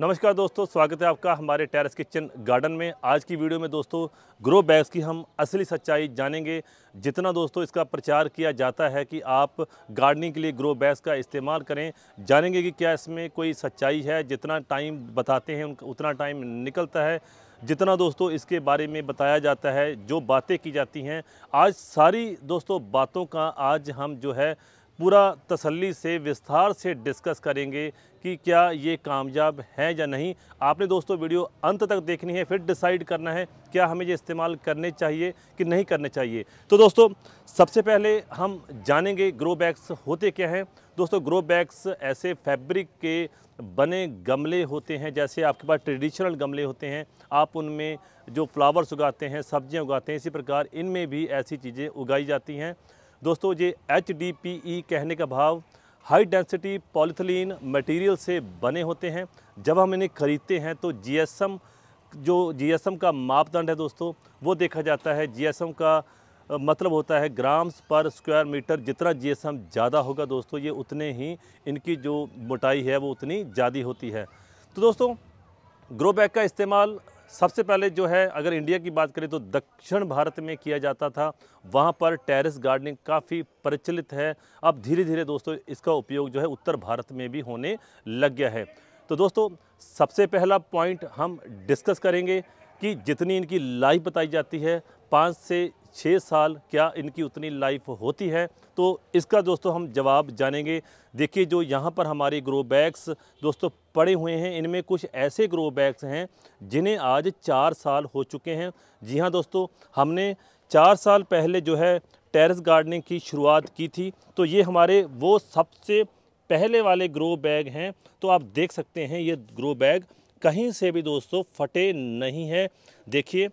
नमस्कार दोस्तों स्वागत है आपका हमारे टेरेस किचन गार्डन में आज की वीडियो में दोस्तों ग्रो बैग्स की हम असली सच्चाई जानेंगे जितना दोस्तों इसका प्रचार किया जाता है कि आप गार्डनिंग के लिए ग्रो बैग्स का इस्तेमाल करें जानेंगे कि क्या इसमें कोई सच्चाई है जितना टाइम बताते हैं उतना टाइम निकलता है जितना दोस्तों इसके बारे में बताया जाता है जो बातें की जाती हैं आज सारी दोस्तों बातों का आज हम जो है पूरा तसल्ली से विस्तार से डिस्कस करेंगे कि क्या ये कामयाब है या नहीं आपने दोस्तों वीडियो अंत तक देखनी है फिर डिसाइड करना है क्या हमें ये इस्तेमाल करने चाहिए कि नहीं करने चाहिए तो दोस्तों सबसे पहले हम जानेंगे ग्रो बैग्स होते क्या हैं दोस्तों ग्रो बैग्स ऐसे फैब्रिक के बने गमले होते हैं जैसे आपके पास ट्रेडिशनल गमले होते हैं आप उनमें जो फ्लावर्स उगाते हैं सब्जियां उगाते हैं इसी प्रकार इनमें भी ऐसी चीज़ें उगाई जाती हैं दोस्तों ये एच e कहने का भाव हाई डेंसिटी पॉलीथिलीन मटेरियल से बने होते हैं जब हम इन्हें ख़रीदते हैं तो जीएसएम जो जीएसएम का मापदंड है दोस्तों वो देखा जाता है जीएसएम का मतलब होता है ग्राम्स पर स्क्वायर मीटर जितना जीएसएम ज़्यादा होगा दोस्तों ये उतने ही इनकी जो मोटाई है वो उतनी ज़्यादा होती है तो दोस्तों ग्रो बैग का इस्तेमाल सबसे पहले जो है अगर इंडिया की बात करें तो दक्षिण भारत में किया जाता था वहाँ पर टेरेस गार्डनिंग काफ़ी प्रचलित है अब धीरे धीरे दोस्तों इसका उपयोग जो है उत्तर भारत में भी होने लग गया है तो दोस्तों सबसे पहला पॉइंट हम डिस्कस करेंगे कि जितनी इनकी लाइफ बताई जाती है पाँच से छः साल क्या इनकी उतनी लाइफ होती है तो इसका दोस्तों हम जवाब जानेंगे देखिए जो यहाँ पर हमारे ग्रो बैग्स दोस्तों पड़े हुए हैं इनमें कुछ ऐसे ग्रो बैग्स हैं जिन्हें आज चार साल हो चुके हैं जी हाँ दोस्तों हमने चार साल पहले जो है टेरेस गार्डनिंग की शुरुआत की थी तो ये हमारे वो सबसे पहले वाले ग्रो बैग हैं तो आप देख सकते हैं ये ग्रो बैग कहीं से भी दोस्तों फटे नहीं है देखिए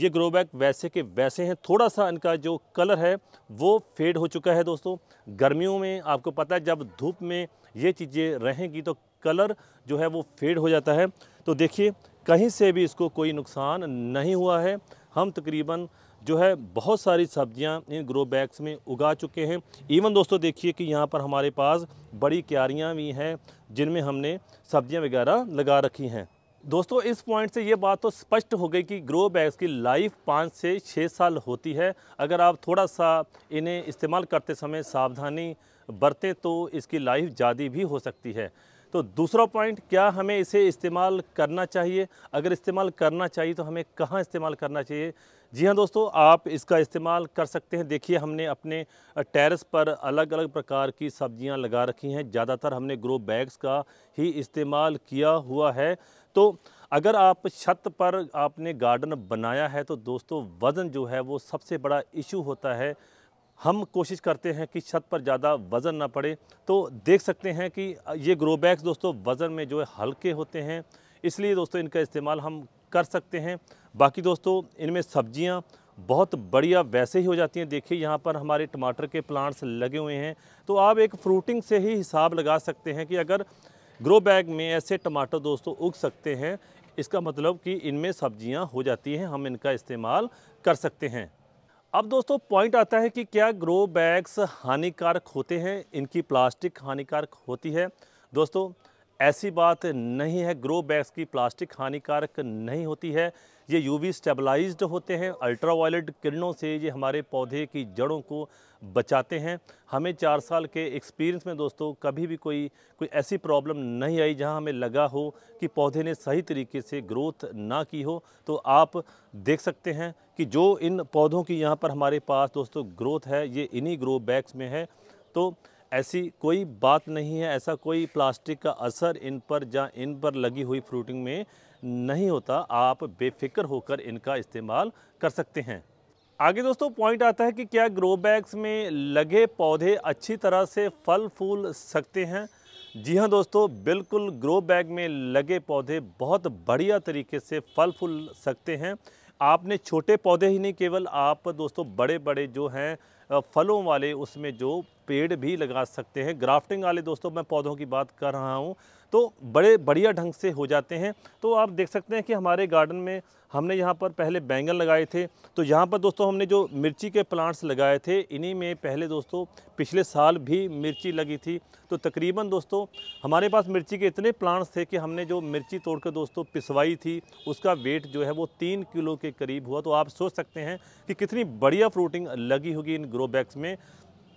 ये ग्रो बैग वैसे के वैसे हैं थोड़ा सा इनका जो कलर है वो फेड हो चुका है दोस्तों गर्मियों में आपको पता है जब धूप में ये चीज़ें रहेंगी तो कलर जो है वो फेड हो जाता है तो देखिए कहीं से भी इसको कोई नुकसान नहीं हुआ है हम तकरीबन जो है बहुत सारी सब्जियां इन ग्रो बैग्स में उगा चुके हैं इवन दोस्तों देखिए कि यहाँ पर हमारे पास बड़ी क्यारियाँ भी हैं जिनमें हमने सब्ज़ियाँ वगैरह लगा रखी हैं दोस्तों इस पॉइंट से ये बात तो स्पष्ट हो गई कि ग्रो बैग्स की लाइफ पाँच से छः साल होती है अगर आप थोड़ा सा इन्हें इस्तेमाल करते समय सावधानी बरतें तो इसकी लाइफ ज़्यादा भी हो सकती है तो दूसरा पॉइंट क्या हमें इसे इस्तेमाल करना चाहिए अगर इस्तेमाल करना चाहिए तो हमें कहाँ इस्तेमाल करना चाहिए जी हाँ दोस्तों आप इसका इस्तेमाल कर सकते हैं देखिए हमने अपने टेरेस पर अलग अलग प्रकार की सब्जियां लगा रखी हैं ज़्यादातर हमने ग्रो बैग्स का ही इस्तेमाल किया हुआ है तो अगर आप छत पर आपने गार्डन बनाया है तो दोस्तों वज़न जो है वो सबसे बड़ा इशू होता है हम कोशिश करते हैं कि छत पर ज़्यादा वज़न ना पड़े तो देख सकते हैं कि ये ग्रो बैग्स दोस्तों वज़न में जो है हल्के होते हैं इसलिए दोस्तों इनका इस्तेमाल हम कर सकते हैं बाकी दोस्तों इनमें सब्जियां बहुत बढ़िया वैसे ही हो जाती हैं देखिए यहाँ पर हमारे टमाटर के प्लांट्स लगे हुए हैं तो आप एक फ्रूटिंग से ही हिसाब लगा सकते हैं कि अगर ग्रो बैग में ऐसे टमाटर दोस्तों उग सकते हैं इसका मतलब कि इनमें सब्जियां हो जाती हैं हम इनका इस्तेमाल कर सकते हैं अब दोस्तों पॉइंट आता है कि क्या ग्रो बैग्स हानिकारक होते हैं इनकी प्लास्टिक हानिकारक होती है दोस्तों ऐसी बात नहीं है ग्रो बैग्स की प्लास्टिक हानिकारक नहीं होती है ये यूवी स्टेबलाइज्ड होते हैं अल्ट्रा वायलेट किरणों से ये हमारे पौधे की जड़ों को बचाते हैं हमें चार साल के एक्सपीरियंस में दोस्तों कभी भी कोई कोई ऐसी प्रॉब्लम नहीं आई जहां हमें लगा हो कि पौधे ने सही तरीके से ग्रोथ ना की हो तो आप देख सकते हैं कि जो इन पौधों की यहाँ पर हमारे पास दोस्तों ग्रोथ है ये इन्हीं ग्रो बैग्स में है तो ऐसी कोई बात नहीं है ऐसा कोई प्लास्टिक का असर इन पर या इन पर लगी हुई फ्रूटिंग में नहीं होता आप बेफिक्र होकर इनका इस्तेमाल कर सकते हैं आगे दोस्तों पॉइंट आता है कि क्या ग्रो बैग्स में लगे पौधे अच्छी तरह से फल फूल सकते हैं जी हाँ दोस्तों बिल्कुल ग्रो बैग में लगे पौधे बहुत बढ़िया तरीके से फल फूल सकते हैं आपने छोटे पौधे ही नहीं केवल आप दोस्तों बड़े बड़े जो हैं फलों वाले उसमें जो पेड़ भी लगा सकते हैं ग्राफ्टिंग वाले दोस्तों मैं पौधों की बात कर रहा हूँ तो बड़े बढ़िया ढंग से हो जाते हैं तो आप देख सकते हैं कि हमारे गार्डन में हमने यहाँ पर पहले बैंगन लगाए थे तो यहाँ पर दोस्तों हमने जो मिर्ची के प्लांट्स लगाए थे इन्हीं में पहले दोस्तों पिछले साल भी मिर्ची लगी थी तो तकरीबन दोस्तों हमारे पास मिर्ची के इतने प्लांट्स थे कि हमने जो मिर्ची तोड़कर दोस्तों पिसवाई थी उसका वेट जो है वो तीन किलो के करीब हुआ तो आप सोच सकते हैं कि कितनी बढ़िया फ्रूटिंग लगी होगी इन ग्रो बैग्स में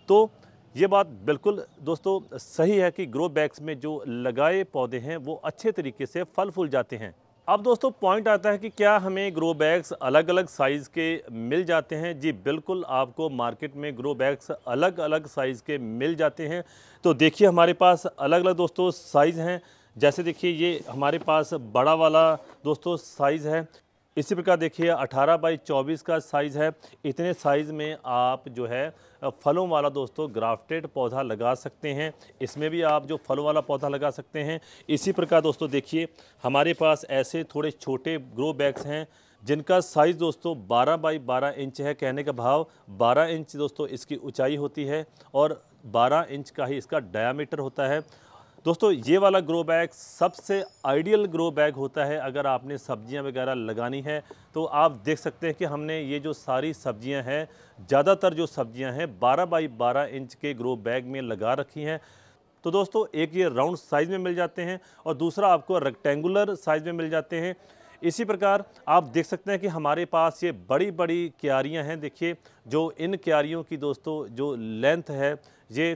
तो ये बात बिल्कुल दोस्तों सही है कि ग्रो बैग्स में जो लगाए पौधे हैं वो अच्छे तरीके से फल फूल जाते हैं अब दोस्तों पॉइंट आता है कि क्या हमें ग्रो बैग्स अलग अलग साइज़ के मिल जाते हैं जी बिल्कुल आपको मार्केट में ग्रो बैग्स अलग अलग साइज़ के मिल जाते हैं तो देखिए हमारे पास अलग अलग दोस्तों साइज़ हैं जैसे देखिए ये हमारे पास बड़ा वाला दोस्तों साइज़ है इसी प्रकार देखिए 18 बाई 24 का साइज़ है इतने साइज़ में आप जो है फलों वाला दोस्तों ग्राफ्टेड पौधा लगा सकते हैं इसमें भी आप जो फलों वाला पौधा लगा सकते हैं इसी प्रकार दोस्तों देखिए हमारे पास ऐसे थोड़े छोटे ग्रो बैग्स हैं जिनका साइज़ दोस्तों 12 बाई 12 इंच है कहने का भाव 12 इंच दोस्तों इसकी ऊँचाई होती है और 12 इंच का ही इसका डायामीटर होता है दोस्तों ये वाला ग्रो बैग सबसे आइडियल ग्रो बैग होता है अगर आपने सब्जियां वगैरह लगानी है तो आप देख सकते हैं कि हमने ये जो सारी सब्जियां हैं ज़्यादातर जो सब्जियां हैं 12 बाई 12 इंच के ग्रो बैग में लगा रखी हैं तो दोस्तों एक ये राउंड साइज़ में मिल जाते हैं और दूसरा आपको रेक्टेंगुलर साइज़ में मिल जाते हैं इसी प्रकार आप देख सकते हैं कि हमारे पास ये बड़ी बड़ी क्यारियाँ हैं देखिए जो इन क्यारियों की दोस्तों जो लेंथ है ये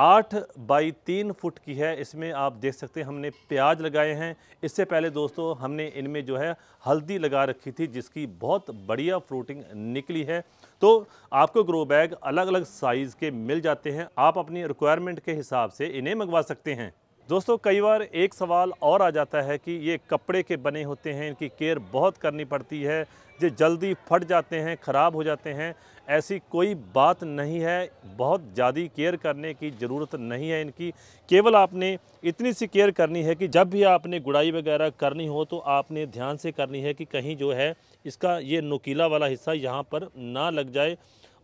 आठ बाई तीन फुट की है इसमें आप देख सकते हैं हमने प्याज लगाए हैं इससे पहले दोस्तों हमने इनमें जो है हल्दी लगा रखी थी जिसकी बहुत बढ़िया फ्रूटिंग निकली है तो आपको ग्रो बैग अलग अलग साइज़ के मिल जाते हैं आप अपनी रिक्वायरमेंट के हिसाब से इन्हें मंगवा सकते हैं दोस्तों कई बार एक सवाल और आ जाता है कि ये कपड़े के बने होते हैं इनकी केयर बहुत करनी पड़ती है ये जल्दी फट जाते हैं ख़राब हो जाते हैं ऐसी कोई बात नहीं है बहुत ज़्यादा केयर करने की ज़रूरत नहीं है इनकी केवल आपने इतनी सी केयर करनी है कि जब भी आपने गुड़ाई वगैरह करनी हो तो आपने ध्यान से करनी है कि कहीं जो है इसका ये नुकीला वाला हिस्सा यहाँ पर ना लग जाए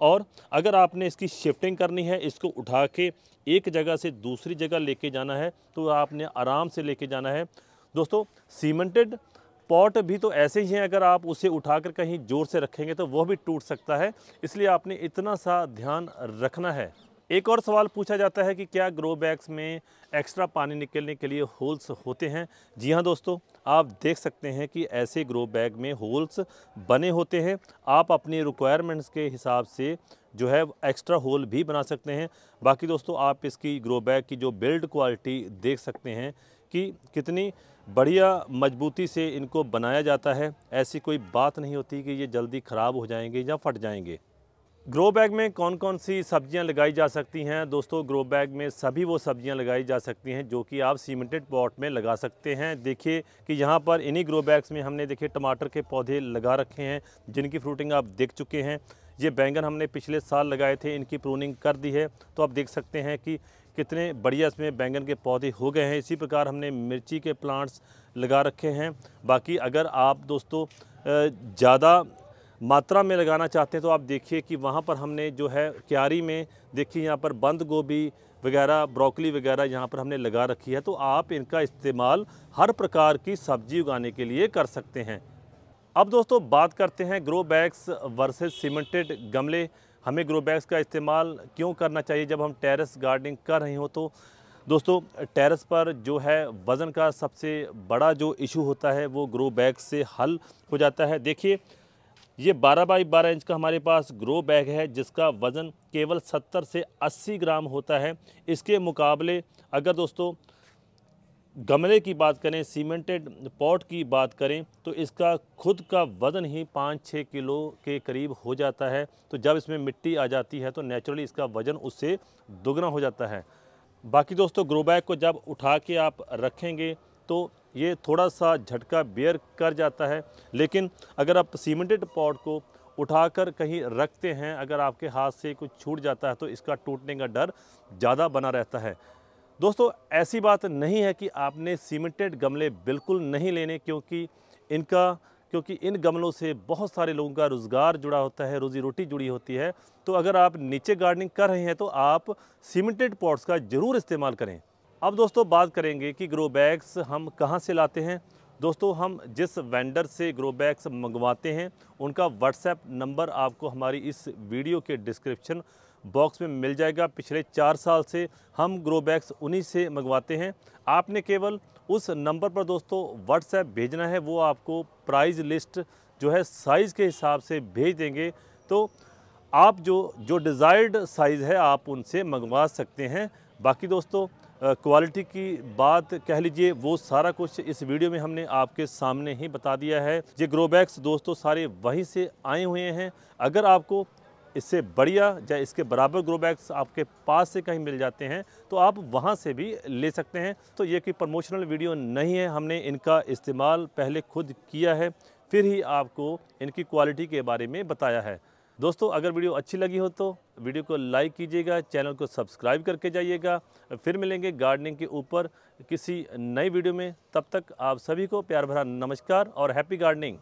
और अगर आपने इसकी शिफ्टिंग करनी है इसको उठा के एक जगह से दूसरी जगह लेके जाना है तो आपने आराम से लेके जाना है दोस्तों सीमेंटेड पॉट भी तो ऐसे ही हैं अगर आप उसे उठाकर कहीं ज़ोर से रखेंगे तो वह भी टूट सकता है इसलिए आपने इतना सा ध्यान रखना है एक और सवाल पूछा जाता है कि क्या ग्रो बैग्स में एक्स्ट्रा पानी निकलने के लिए होल्स होते हैं जी हाँ दोस्तों आप देख सकते हैं कि ऐसे ग्रो बैग में होल्स बने होते हैं आप अपने रिक्वायरमेंट्स के हिसाब से जो है एक्स्ट्रा होल भी बना सकते हैं बाकी दोस्तों आप इसकी ग्रो बैग की जो बिल्ड क्वालिटी देख सकते हैं कि कितनी बढ़िया मजबूती से इनको बनाया जाता है ऐसी कोई बात नहीं होती कि ये जल्दी ख़राब हो जाएंगे या फट जाएंगे ग्रो बैग में कौन कौन सी सब्जियां लगाई जा सकती हैं दोस्तों ग्रो बैग में सभी वो सब्जियां लगाई जा सकती हैं जो कि आप सीमेंटेड पॉट में लगा सकते हैं देखिए कि यहाँ पर इन्हीं ग्रो बैग्स में हमने देखिए टमाटर के पौधे लगा रखे हैं जिनकी फ्रूटिंग आप देख चुके हैं ये बैंगन हमने पिछले साल लगाए थे इनकी प्रूनिंग कर दी है तो आप देख सकते हैं कि कितने बढ़िया इसमें बैंगन के पौधे हो गए हैं इसी प्रकार हमने मिर्ची के प्लांट्स लगा रखे हैं बाकी अगर आप दोस्तों ज़्यादा मात्रा में लगाना चाहते हैं तो आप देखिए कि वहाँ पर हमने जो है क्यारी में देखिए यहाँ पर बंद गोभी वगैरह ब्रोकली वगैरह यहाँ पर हमने लगा रखी है तो आप इनका इस्तेमाल हर प्रकार की सब्जी उगाने के लिए कर सकते हैं अब दोस्तों बात करते हैं ग्रो बैग्स वर्सेज सीमेंटेड गमले हमें ग्रो बैग्स का इस्तेमाल क्यों करना चाहिए जब हम टेरेस गार्डनिंग कर रहे हो तो दोस्तों टेरेस पर जो है वज़न का सबसे बड़ा जो इशू होता है वो ग्रो बैग से हल हो जाता है देखिए ये 12 बाई 12 इंच का हमारे पास ग्रो बैग है जिसका वज़न केवल 70 से 80 ग्राम होता है इसके मुकाबले अगर दोस्तों गमले की बात करें सीमेंटेड पॉट की बात करें तो इसका खुद का वज़न ही पाँच छः किलो के करीब हो जाता है तो जब इसमें मिट्टी आ जाती है तो नेचुरली इसका वज़न उससे दोगुना हो जाता है बाकी दोस्तों ग्रो बैग को जब उठा के आप रखेंगे तो ये थोड़ा सा झटका बेयर कर जाता है लेकिन अगर आप सीमेंटेड पॉट को उठाकर कहीं रखते हैं अगर आपके हाथ से कुछ छूट जाता है तो इसका टूटने का डर ज़्यादा बना रहता है दोस्तों ऐसी बात नहीं है कि आपने सीमेंटेड गमले बिल्कुल नहीं लेने क्योंकि इनका क्योंकि इन गमलों से बहुत सारे लोगों का रोज़गार जुड़ा होता है रोज़ी रोटी जुड़ी होती है तो अगर आप नीचे गार्डनिंग कर रहे हैं तो आप सीमेंटेड पॉट्स का ज़रूर इस्तेमाल करें अब दोस्तों बात करेंगे कि ग्रो बैग्स हम कहाँ से लाते हैं दोस्तों हम जिस वेंडर से ग्रो बैग्स मंगवाते हैं उनका व्हाट्सएप नंबर आपको हमारी इस वीडियो के डिस्क्रिप्शन बॉक्स में मिल जाएगा पिछले चार साल से हम ग्रो बैग्स उन्हीं से मंगवाते हैं आपने केवल उस नंबर पर दोस्तों व्हाट्सएप भेजना है वो आपको प्राइज़ लिस्ट जो है साइज़ के हिसाब से भेज देंगे तो आप जो जो डिज़ायर्ड साइज़ है आप उनसे मंगवा सकते हैं बाकी दोस्तों क्वालिटी की बात कह लीजिए वो सारा कुछ इस वीडियो में हमने आपके सामने ही बता दिया है ये ग्रो बैग्स दोस्तों सारे वहीं से आए हुए हैं अगर आपको इससे बढ़िया या इसके बराबर ग्रो बैग्स आपके पास से कहीं मिल जाते हैं तो आप वहाँ से भी ले सकते हैं तो ये कोई प्रमोशनल वीडियो नहीं है हमने इनका इस्तेमाल पहले खुद किया है फिर ही आपको इनकी क्वालिटी के बारे में बताया है दोस्तों अगर वीडियो अच्छी लगी हो तो वीडियो को लाइक कीजिएगा चैनल को सब्सक्राइब करके जाइएगा फिर मिलेंगे गार्डनिंग के ऊपर किसी नई वीडियो में तब तक आप सभी को प्यार भरा नमस्कार और हैप्पी गार्डनिंग